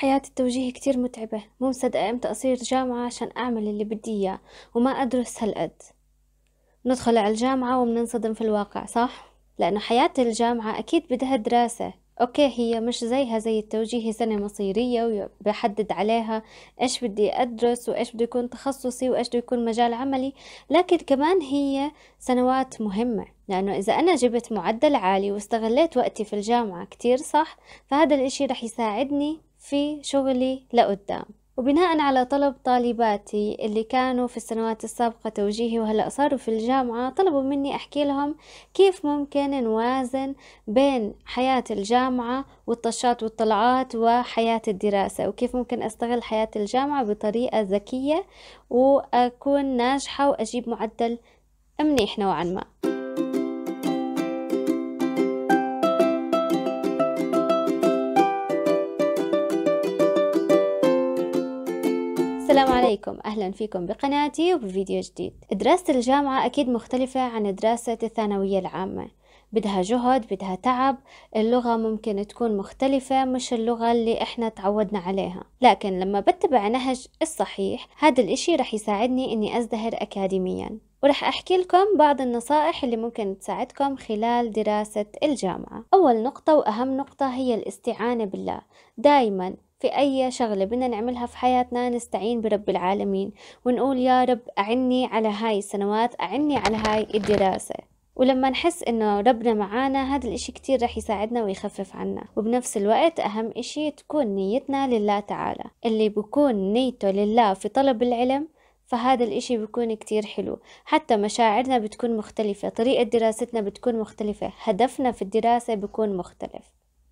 حياة التوجيه كتير متعبة مو مصدقة امتى أصير جامعة عشان أعمل اللي بدي إياه وما أدرس هالقد ندخل على الجامعة وبننصدم في الواقع صح؟ لأنه حياة الجامعة أكيد بدها دراسة أوكي هي مش زيها زي التوجيه سنة مصيرية وبحدد عليها إيش بدي أدرس وإيش بده يكون تخصصي وإيش بده يكون مجال عملي لكن كمان هي سنوات مهمة لأنه إذا أنا جبت معدل عالي واستغليت وقتي في الجامعة كتير صح فهذا الإشي رح يساعدني في شغلي لقدام وبناء على طلب طالباتي اللي كانوا في السنوات السابقة توجيهي وهلأ صاروا في الجامعة طلبوا مني أحكي لهم كيف ممكن نوازن بين حياة الجامعة والطشات والطلعات وحياة الدراسة وكيف ممكن أستغل حياة الجامعة بطريقة ذكية وأكون ناجحة وأجيب معدل منيح نوعا ما عليكم أهلا فيكم بقناتي وبفيديو جديد دراسة الجامعة أكيد مختلفة عن دراسة الثانوية العامة بدها جهد بدها تعب اللغة ممكن تكون مختلفة مش اللغة اللي احنا تعودنا عليها لكن لما بتبع نهج الصحيح هذا الاشي رح يساعدني اني ازدهر اكاديميا ورح أحكي لكم بعض النصائح اللي ممكن تساعدكم خلال دراسة الجامعة أول نقطة وأهم نقطة هي الاستعانة بالله دايما في أي شغلة بدنا نعملها في حياتنا نستعين برب العالمين ونقول يا رب أعني على هاي السنوات أعني على هاي الدراسة ولما نحس انه ربنا معانا هذا الاشي كتير رح يساعدنا ويخفف عنا وبنفس الوقت اهم اشي تكون نيتنا لله تعالى اللي بكون نيته لله في طلب العلم فهذا الإشي بيكون كتير حلو حتى مشاعرنا بتكون مختلفة طريقة دراستنا بتكون مختلفة هدفنا في الدراسة بيكون مختلف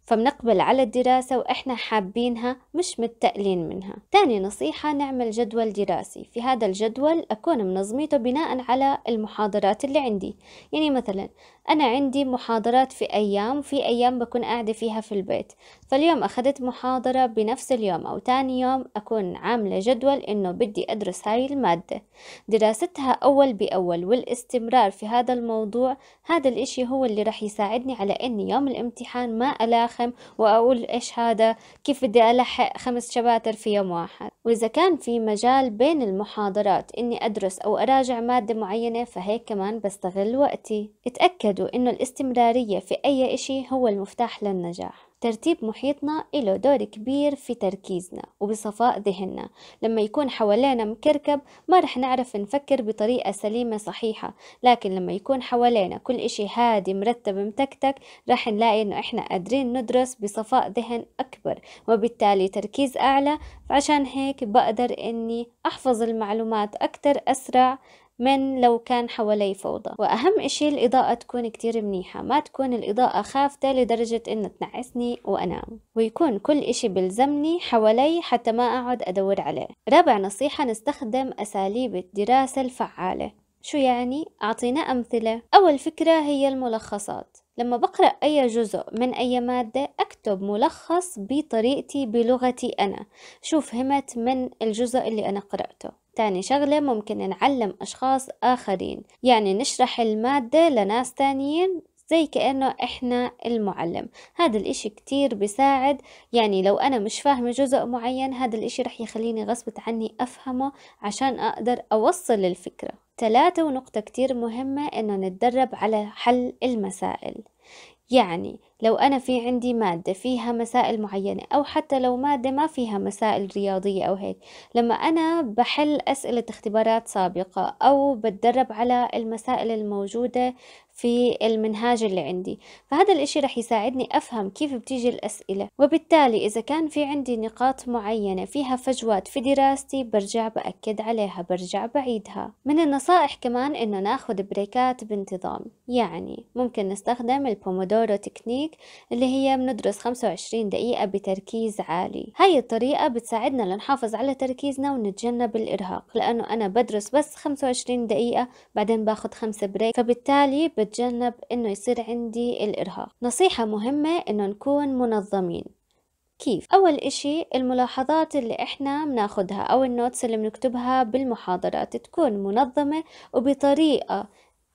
فبنقبل على الدراسة وإحنا حابينها مش متقلين منها تاني نصيحة نعمل جدول دراسي في هذا الجدول أكون منظميته بناء على المحاضرات اللي عندي يعني مثلا أنا عندي محاضرات في أيام وفي أيام بكون قاعدة فيها في البيت فاليوم أخذت محاضرة بنفس اليوم أو تاني يوم أكون عاملة جدول إنه بدي أدرس هاي المادة دراستها أول بأول والاستمرار في هذا الموضوع هذا الإشي هو اللي رح يساعدني على إني يوم الامتحان ما ألاخ أفخم وأقول إيش هذا كيف بدي ألحق خمس شباتر في يوم واحد وإذا كان في مجال بين المحاضرات إني أدرس أو أراجع مادة معينة فهيك كمان بستغل وقتي اتأكدوا إنه الاستمرارية في أي إشي هو المفتاح للنجاح ترتيب محيطنا له دور كبير في تركيزنا وبصفاء ذهننا لما يكون حوالينا مكركب ما رح نعرف نفكر بطريقة سليمة صحيحة لكن لما يكون حوالينا كل إشي هادي مرتب متكتك رح نلاقي إنه إحنا قادرين ندرس بصفاء ذهن أكبر وبالتالي تركيز أعلى عشان هيك بقدر إني أحفظ المعلومات أكتر أسرع من لو كان حوالي فوضى وأهم إشي الإضاءة تكون كتير منيحة ما تكون الإضاءة خافتة لدرجة إن تنعسني وأنام ويكون كل إشي بلزمني حوالي حتى ما أقعد أدور عليه رابع نصيحة نستخدم أساليب الدراسة الفعالة شو يعني؟ أعطينا أمثلة أول فكرة هي الملخصات لما بقرأ أي جزء من أي مادة أكتب ملخص بطريقتي بلغتي أنا شو فهمت من الجزء اللي أنا قرأته تاني شغلة ممكن نعلم أشخاص آخرين يعني نشرح المادة لناس تانيين زي كأنه إحنا المعلم هذا الإشي كتير بيساعد يعني لو أنا مش فاهمة جزء معين هذا الإشي رح يخليني غصبة عني أفهمه عشان أقدر أوصل الفكرة ثلاثة ونقطة كتير مهمة إنه نتدرب على حل المسائل يعني لو أنا في عندي مادة فيها مسائل معينة أو حتى لو مادة ما فيها مسائل رياضية أو هيك لما أنا بحل أسئلة اختبارات سابقة أو بتدرب على المسائل الموجودة في المنهاج اللي عندي فهذا الاشي رح يساعدني افهم كيف بتيجي الاسئلة وبالتالي اذا كان في عندي نقاط معينة فيها فجوات في دراستي برجع باكد عليها برجع بعيدها من النصائح كمان انه ناخد بريكات بانتظام يعني ممكن نستخدم البومودورو تكنيك اللي هي بندرس 25 دقيقة بتركيز عالي هاي الطريقة بتساعدنا لنحافظ على تركيزنا ونتجنب الارهاق لانه انا بدرس بس 25 دقيقة بعدين باخد خمسة بريك فبالتالي بتجنب إنه يصير عندي الإرهاق نصيحة مهمة إنه نكون منظمين كيف؟ أول إشي الملاحظات اللي إحنا بناخدها أو النوتس اللي بنكتبها بالمحاضرات تكون منظمة وبطريقة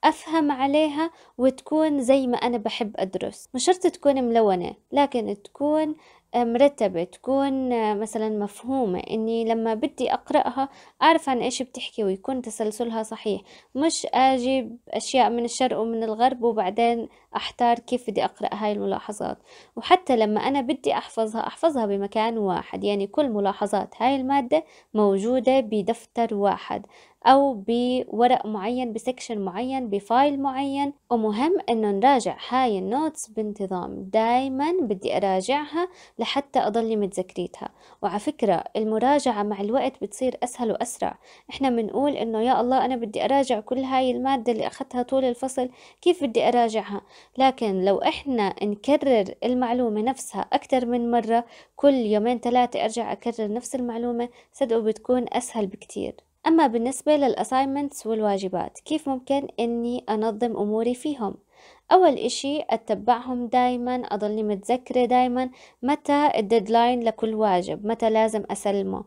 أفهم عليها وتكون زي ما أنا بحب أدرس مش شرط تكون ملونة لكن تكون مرتبة تكون آه، مثلا مفهومة إني لما بدي أقرأها أعرف عن إيش بتحكي ويكون تسلسلها صحيح مش أجيب أشياء من الشرق ومن الغرب وبعدين أحتار كيف بدي أقرأ هاي الملاحظات وحتى لما أنا بدي أحفظها أحفظها بمكان واحد يعني كل ملاحظات هاي المادة موجودة بدفتر واحد أو بورق معين بسكشن معين بفايل معين ومهم إنه نراجع هاي النوتس بانتظام دايما بدي أراجعها لحتى أضلي متذكريتها وعلى فكرة المراجعة مع الوقت بتصير أسهل وأسرع إحنا بنقول إنه يا الله أنا بدي أراجع كل هاي المادة اللي أخذتها طول الفصل كيف بدي أراجعها لكن لو إحنا نكرر المعلومة نفسها أكثر من مرة كل يومين ثلاثة أرجع أكرر نفس المعلومة صدقوا بتكون أسهل بكتير أما بالنسبة للأسايمنتس والواجبات كيف ممكن أني أنظم أموري فيهم؟ أول إشي أتبعهم دايما أضلني متذكرة دايما متى الديدلاين لكل واجب متى لازم أسلمه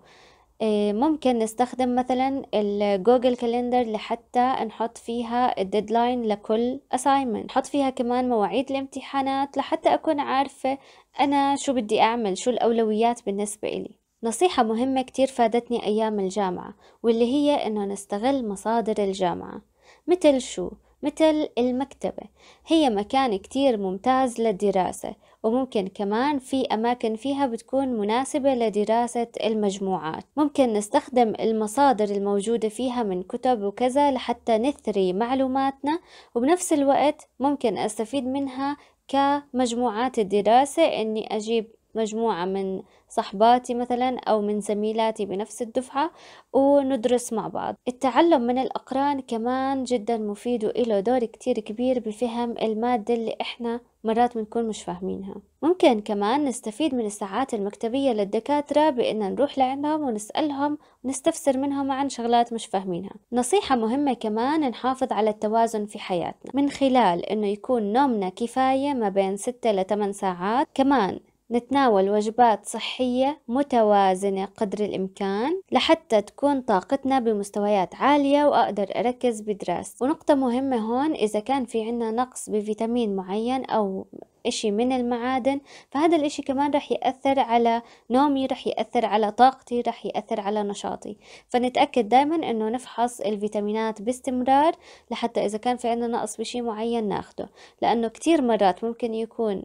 آه، ممكن نستخدم مثلا الجوجل كاليندر لحتى نحط فيها الديدلاين لكل أسايمنت نحط فيها كمان مواعيد الامتحانات لحتى أكون عارفة أنا شو بدي أعمل شو الأولويات بالنسبة إلي نصيحة مهمة كتير فادتني أيام الجامعة واللي هي إنه نستغل مصادر الجامعة مثل شو؟ مثل المكتبة هي مكان كتير ممتاز للدراسة وممكن كمان في أماكن فيها بتكون مناسبة لدراسة المجموعات ممكن نستخدم المصادر الموجودة فيها من كتب وكذا لحتى نثري معلوماتنا وبنفس الوقت ممكن أستفيد منها كمجموعات الدراسة إني أجيب مجموعة من صحباتي مثلا أو من زميلاتي بنفس الدفعة وندرس مع بعض التعلم من الأقران كمان جدا مفيد وإله دور كتير كبير بفهم المادة اللي إحنا مرات بنكون مش فاهمينها ممكن كمان نستفيد من الساعات المكتبية للدكاترة بإن نروح لعندهم ونسألهم ونستفسر منهم عن شغلات مش فاهمينها نصيحة مهمة كمان نحافظ على التوازن في حياتنا من خلال إنه يكون نومنا كفاية ما بين 6 ل 8 ساعات كمان نتناول وجبات صحية متوازنة قدر الإمكان لحتى تكون طاقتنا بمستويات عالية وأقدر أركز بدراستي ونقطة مهمة هون إذا كان في عنا نقص بفيتامين معين أو إشي من المعادن فهذا الإشي كمان رح يأثر على نومي رح يأثر على طاقتي رح يأثر على نشاطي فنتأكد دايما إنه نفحص الفيتامينات باستمرار لحتى إذا كان في عنا نقص بشي معين ناخده لأنه كتير مرات ممكن يكون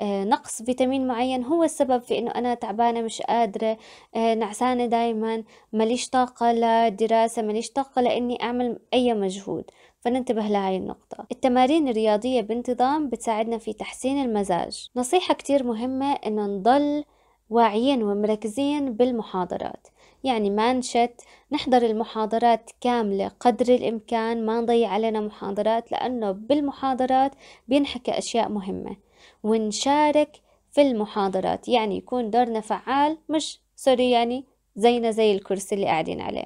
آه، نقص فيتامين معين هو السبب في انه انا تعبانه مش قادره آه، نعسانه دايما ماليش طاقه للدراسه ماليش طاقه لاني اعمل اي مجهود فننتبه لهاي النقطة التمارين الرياضية بانتظام بتساعدنا في تحسين المزاج نصيحة كتير مهمة انه نضل واعيين ومركزين بالمحاضرات يعني ما نشت نحضر المحاضرات كاملة قدر الإمكان ما نضيع علينا محاضرات لأنه بالمحاضرات بينحكى أشياء مهمة ونشارك في المحاضرات يعني يكون دورنا فعال مش سوري يعني زينا زي الكرسي اللي قاعدين عليه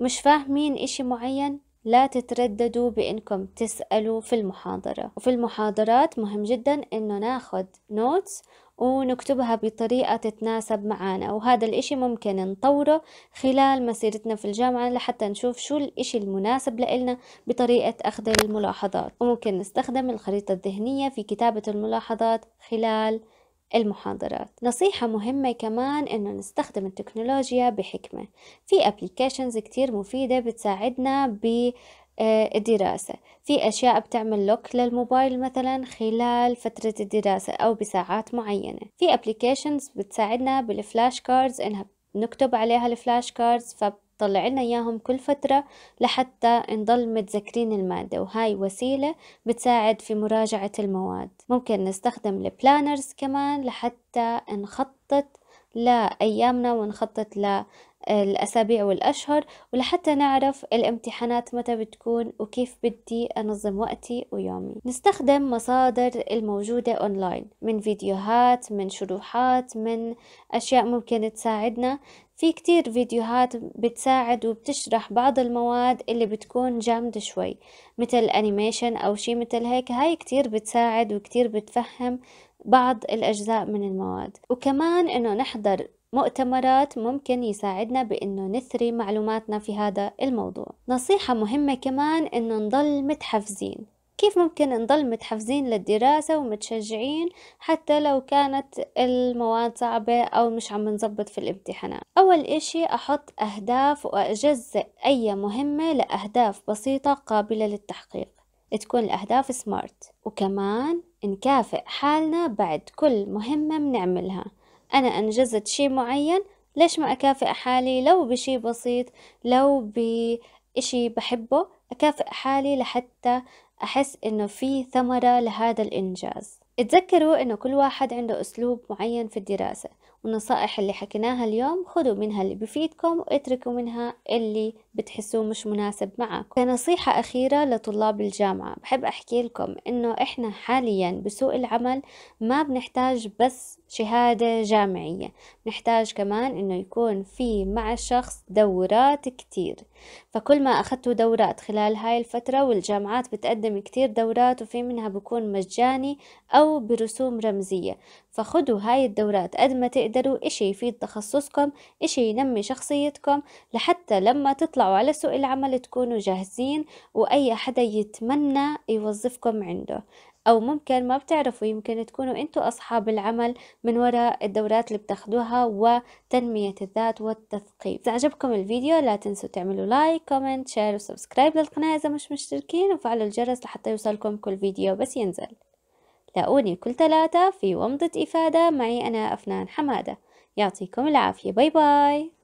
مش فاهمين إشي معين لا تترددوا بإنكم تسألوا في المحاضرة وفي المحاضرات مهم جدا إنه ناخد نوتس ونكتبها بطريقة تتناسب معانا وهذا الإشي ممكن نطوره خلال مسيرتنا في الجامعة لحتى نشوف شو الإشي المناسب لإلنا بطريقة أخذ الملاحظات وممكن نستخدم الخريطة الذهنية في كتابة الملاحظات خلال المحاضرات نصيحة مهمة كمان إنه نستخدم التكنولوجيا بحكمة في أبليكيشنز كتير مفيدة بتساعدنا ب آه، الدراسة في أشياء بتعمل لوك للموبايل مثلا خلال فترة الدراسة أو بساعات معينة في أبليكيشنز بتساعدنا بالفلاش كاردز إنها نكتب عليها الفلاش كاردز فبتطلع لنا إياهم كل فترة لحتى نضل متذكرين المادة وهاي وسيلة بتساعد في مراجعة المواد ممكن نستخدم البلانرز كمان لحتى نخطط لأيامنا ونخطط ل الأسابيع والأشهر ولحتى نعرف الامتحانات متى بتكون وكيف بدي أنظم وقتي ويومي نستخدم مصادر الموجودة أونلاين من فيديوهات من شروحات من أشياء ممكن تساعدنا في كتير فيديوهات بتساعد وبتشرح بعض المواد اللي بتكون جامدة شوي مثل أنيميشن أو شي مثل هيك هاي كتير بتساعد وكتير بتفهم بعض الأجزاء من المواد وكمان إنه نحضر مؤتمرات ممكن يساعدنا بأنه نثري معلوماتنا في هذا الموضوع نصيحة مهمة كمان أنه نضل متحفزين كيف ممكن نضل متحفزين للدراسة ومتشجعين حتى لو كانت المواد صعبة أو مش عم نظبط في الامتحانات أول إشي أحط أهداف وأجزء أي مهمة لأهداف بسيطة قابلة للتحقيق تكون الأهداف سمارت وكمان نكافئ حالنا بعد كل مهمة بنعملها أنا أنجزت شي معين ليش ما أكافئ حالي لو بشي بسيط لو بإشي بحبه أكافئ حالي لحتى أحس إنه في ثمرة لهذا الإنجاز اتذكروا إنه كل واحد عنده أسلوب معين في الدراسة والنصائح اللي حكيناها اليوم خذوا منها اللي بفيدكم واتركوا منها اللي بتحسوه مش مناسب معكم كنصيحة أخيرة لطلاب الجامعة بحب أحكي لكم إنه إحنا حاليا بسوق العمل ما بنحتاج بس شهادة جامعية بنحتاج كمان إنه يكون في مع الشخص دورات كتير فكل ما أخذتوا دورات خلال هاي الفترة والجامعات بتقدم كتير دورات وفي منها بكون مجاني أو برسوم رمزية فخدوا هاي الدورات قد ما تقدروا إشي يفيد تخصصكم إشي ينمي شخصيتكم لحتى لما تطلعوا على سوق العمل تكونوا جاهزين وأي حدا يتمنى يوظفكم عنده أو ممكن ما بتعرفوا يمكن تكونوا أنتوا أصحاب العمل من وراء الدورات اللي بتاخدوها وتنمية الذات والتثقيف إذا عجبكم الفيديو لا تنسوا تعملوا لايك كومنت شير وسبسكرايب للقناة إذا مش مشتركين وفعلوا الجرس لحتى يوصلكم كل فيديو بس ينزل لاقوني كل ثلاثة في ومضة إفادة معي أنا أفنان حمادة يعطيكم العافية باي باي